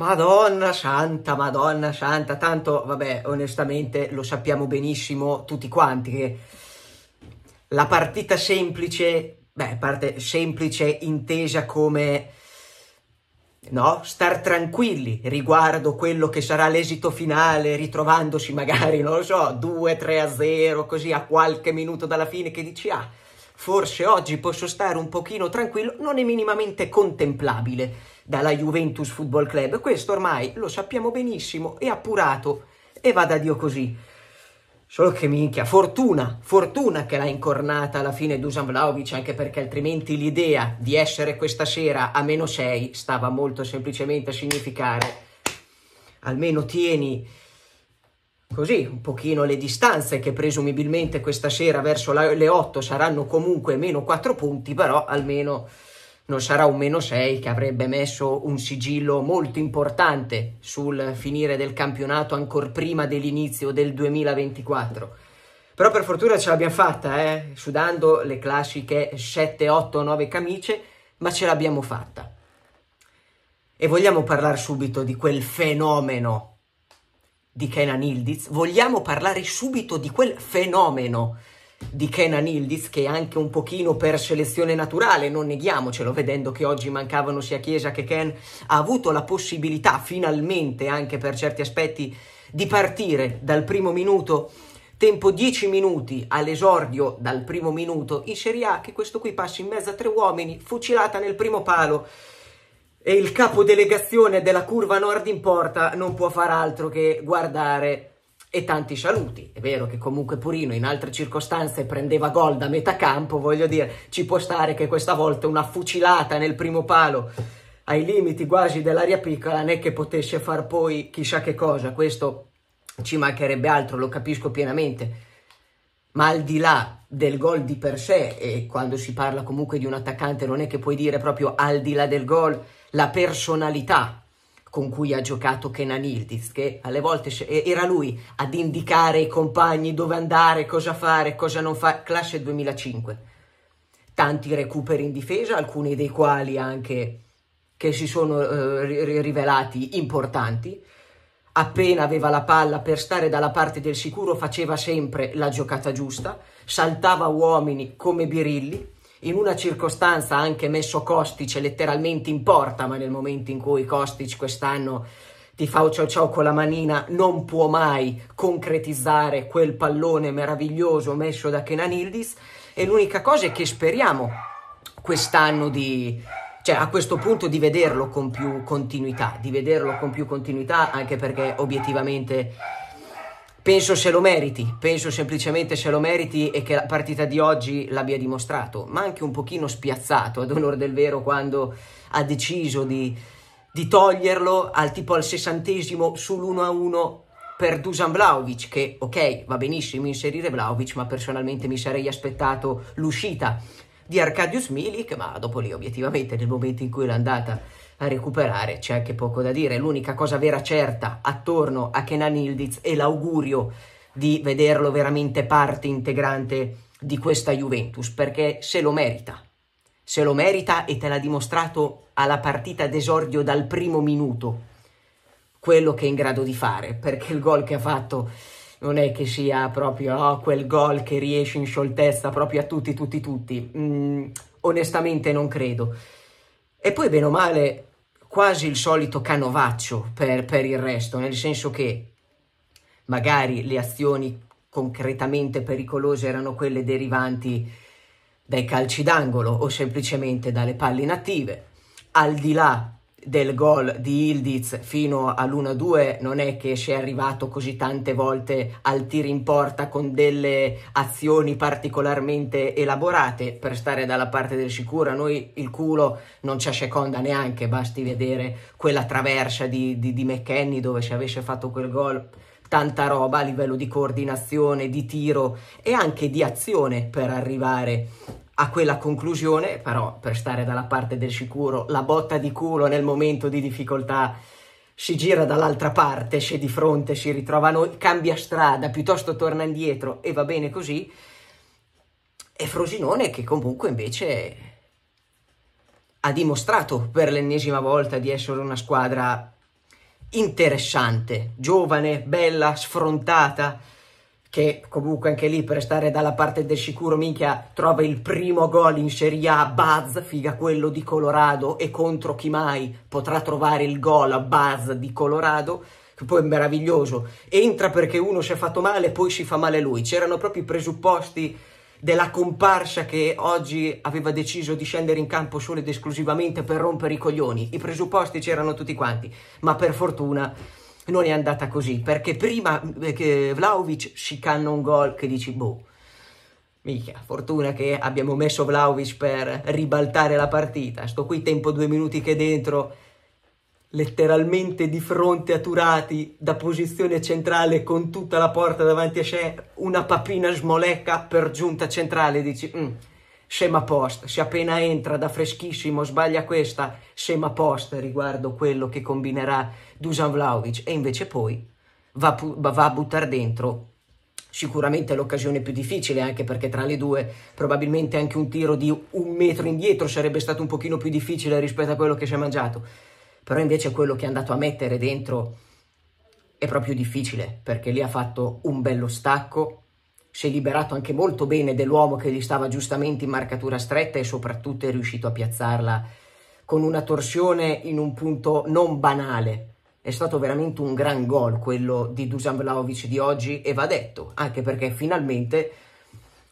Madonna santa, madonna santa, tanto vabbè onestamente lo sappiamo benissimo tutti quanti che la partita semplice, beh parte semplice intesa come no, star tranquilli riguardo quello che sarà l'esito finale ritrovandosi magari, non lo so, 2-3 a 0 così a qualche minuto dalla fine che dici ah forse oggi posso stare un pochino tranquillo, non è minimamente contemplabile dalla Juventus Football Club. Questo ormai lo sappiamo benissimo, è appurato e vada Dio così. Solo che minchia, fortuna, fortuna che l'ha incornata alla fine Dusan Vlaovic, anche perché altrimenti l'idea di essere questa sera a meno 6 stava molto semplicemente a significare almeno tieni così un pochino le distanze che presumibilmente questa sera verso la, le 8 saranno comunque meno 4 punti, però almeno non sarà un meno 6 che avrebbe messo un sigillo molto importante sul finire del campionato ancora prima dell'inizio del 2024. Però per fortuna ce l'abbiamo fatta, eh? sudando le classiche 7, 8, 9 camicie, ma ce l'abbiamo fatta. E vogliamo parlare subito di quel fenomeno di Kenan Ildiz? Vogliamo parlare subito di quel fenomeno di Kenan Hildis, che anche un pochino per selezione naturale, non neghiamocelo, vedendo che oggi mancavano sia Chiesa che Ken, ha avuto la possibilità finalmente, anche per certi aspetti, di partire dal primo minuto. Tempo 10 minuti all'esordio dal primo minuto in Serie A, che questo qui passa in mezzo a tre uomini, fucilata nel primo palo. E il capodelegazione della curva nord in porta non può far altro che guardare e tanti saluti. È vero che comunque Purino in altre circostanze prendeva gol da metà campo, voglio dire, ci può stare che questa volta una fucilata nel primo palo ai limiti quasi dell'aria piccola né che potesse far poi chissà che cosa, questo ci mancherebbe altro, lo capisco pienamente. Ma al di là del gol di per sé, e quando si parla comunque di un attaccante non è che puoi dire proprio al di là del gol, la personalità con cui ha giocato Kenan Ildiz, che alle volte era lui ad indicare ai compagni dove andare, cosa fare, cosa non fare, Clash 2005. Tanti recuperi in difesa, alcuni dei quali anche che si sono eh, rivelati importanti. Appena aveva la palla per stare dalla parte del sicuro faceva sempre la giocata giusta, saltava uomini come birilli, in una circostanza anche messo Kostic letteralmente in porta, ma nel momento in cui Kostic quest'anno ti fa ciao ciao con la manina, non può mai concretizzare quel pallone meraviglioso messo da Kenan Ildis e l'unica cosa è che speriamo quest'anno di, cioè a questo punto di vederlo con più continuità, di vederlo con più continuità anche perché obiettivamente Penso se lo meriti, penso semplicemente se lo meriti e che la partita di oggi l'abbia dimostrato, ma anche un pochino spiazzato, ad onore del vero, quando ha deciso di, di toglierlo al tipo al sessantesimo sull'1-1 per Dusan Vlaovic, che ok, va benissimo inserire Vlaovic, ma personalmente mi sarei aspettato l'uscita di Arcadius Milik, ma dopo lì obiettivamente nel momento in cui andata a recuperare, c'è anche poco da dire. L'unica cosa vera certa attorno a Kenan Ildiz è l'augurio di vederlo veramente parte integrante di questa Juventus, perché se lo merita. Se lo merita e te l'ha dimostrato alla partita d'esordio dal primo minuto quello che è in grado di fare, perché il gol che ha fatto non è che sia proprio oh, quel gol che riesce in scioltezza proprio a tutti, tutti, tutti. Mm, onestamente non credo. E poi, bene o male, quasi il solito canovaccio per, per il resto, nel senso che magari le azioni concretamente pericolose erano quelle derivanti dai calci d'angolo o semplicemente dalle palle inattive. Al di là del gol di Ildiz fino all'1-2 non è che sia arrivato così tante volte al tir in porta con delle azioni particolarmente elaborate per stare dalla parte del sicura noi il culo non ci asseconda neanche basti vedere quella traversa di, di, di McKenny dove ci avesse fatto quel gol tanta roba a livello di coordinazione, di tiro e anche di azione per arrivare a quella conclusione, però per stare dalla parte del sicuro, la botta di culo nel momento di difficoltà si gira dall'altra parte, se di fronte, si ritrova cambia strada, piuttosto torna indietro e va bene così. E Frosinone che comunque invece ha dimostrato per l'ennesima volta di essere una squadra interessante, giovane, bella, sfrontata, che comunque anche lì per stare dalla parte del sicuro minchia trova il primo gol in Serie A Buzz figa quello di Colorado e contro chi mai potrà trovare il gol a Buzz di Colorado che poi è meraviglioso entra perché uno si è fatto male e poi si fa male lui c'erano proprio i presupposti della comparsa che oggi aveva deciso di scendere in campo solo ed esclusivamente per rompere i coglioni i presupposti c'erano tutti quanti ma per fortuna non è andata così, perché prima eh, che Vlaovic canna un gol che dici boh, Mica, fortuna che abbiamo messo Vlaovic per ribaltare la partita. Sto qui tempo due minuti che dentro, letteralmente di fronte a Turati, da posizione centrale con tutta la porta davanti a sé, una papina smolecca per giunta centrale. Dici, mm, Scema post, se appena entra da freschissimo sbaglia questa, scema post riguardo quello che combinerà Dusan Vlaovic e invece poi va, va a buttare dentro sicuramente l'occasione più difficile anche perché tra le due probabilmente anche un tiro di un metro indietro sarebbe stato un pochino più difficile rispetto a quello che si è mangiato però invece quello che è andato a mettere dentro è proprio difficile perché lì ha fatto un bello stacco si è liberato anche molto bene dell'uomo che gli stava giustamente in marcatura stretta e soprattutto è riuscito a piazzarla con una torsione in un punto non banale. È stato veramente un gran gol quello di Dusan Vlaovic di oggi e va detto, anche perché finalmente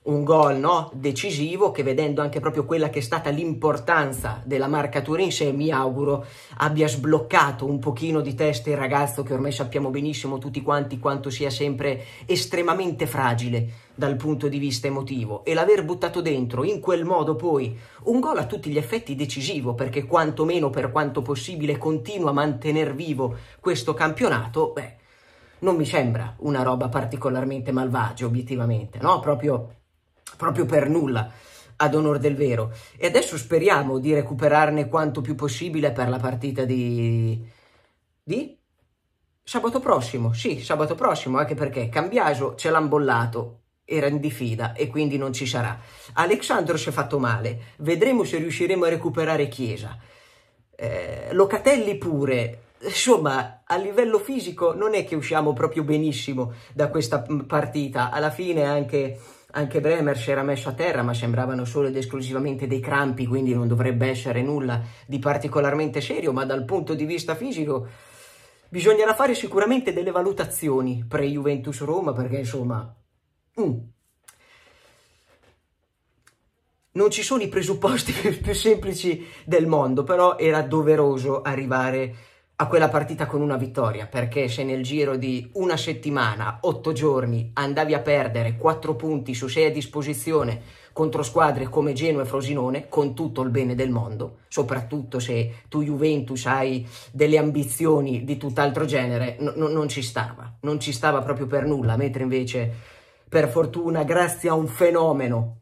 un gol no? decisivo che vedendo anche proprio quella che è stata l'importanza della marcatura in sé mi auguro abbia sbloccato un pochino di testa il ragazzo che ormai sappiamo benissimo tutti quanti quanto sia sempre estremamente fragile dal punto di vista emotivo e l'aver buttato dentro in quel modo poi un gol a tutti gli effetti decisivo perché quantomeno per quanto possibile continua a mantenere vivo questo campionato, beh, non mi sembra una roba particolarmente malvagia obiettivamente, no? Proprio proprio per nulla ad onore del vero. E adesso speriamo di recuperarne quanto più possibile per la partita di... di? Sabato prossimo, sì, sabato prossimo, anche perché Cambiaso ce l'ha bollato, era in difida e quindi non ci sarà. Alexandro si è fatto male, vedremo se riusciremo a recuperare Chiesa. Eh, Locatelli pure, insomma, a livello fisico non è che usciamo proprio benissimo da questa partita. Alla fine anche anche Bremer si era messo a terra, ma sembravano solo ed esclusivamente dei crampi, quindi non dovrebbe essere nulla di particolarmente serio, ma dal punto di vista fisico bisognerà fare sicuramente delle valutazioni pre-Juventus Roma, perché insomma... Mm. Non ci sono i presupposti più semplici del mondo, però era doveroso arrivare a quella partita con una vittoria, perché se nel giro di una settimana, otto giorni, andavi a perdere quattro punti su sei a disposizione contro squadre come Genoa e Frosinone, con tutto il bene del mondo, soprattutto se tu Juventus hai delle ambizioni di tutt'altro genere, no, non ci stava, non ci stava proprio per nulla, mentre invece, per fortuna, grazie a un fenomeno,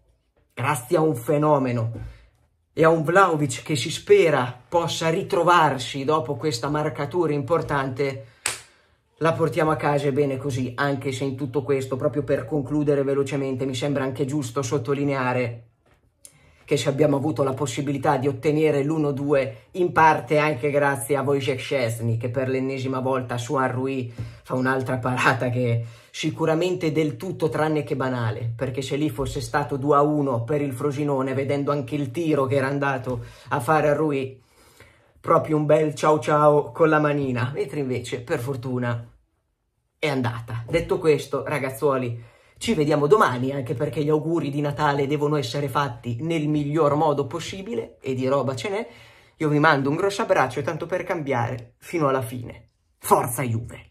grazie a un fenomeno, e a un Vlaovic che si spera possa ritrovarsi dopo questa marcatura importante, la portiamo a casa e bene così, anche se in tutto questo, proprio per concludere velocemente, mi sembra anche giusto sottolineare che se abbiamo avuto la possibilità di ottenere l'1-2 in parte anche grazie a Wojciech Szczesny che per l'ennesima volta su Arrui fa un'altra parata che sicuramente del tutto tranne che banale, perché se lì fosse stato 2-1 a per il Frosinone, vedendo anche il tiro che era andato a fare a Rui, proprio un bel ciao ciao con la manina, mentre invece, per fortuna, è andata. Detto questo, ragazzuoli, ci vediamo domani, anche perché gli auguri di Natale devono essere fatti nel miglior modo possibile, e di roba ce n'è. Io vi mando un grosso abbraccio, tanto per cambiare, fino alla fine. Forza Juve!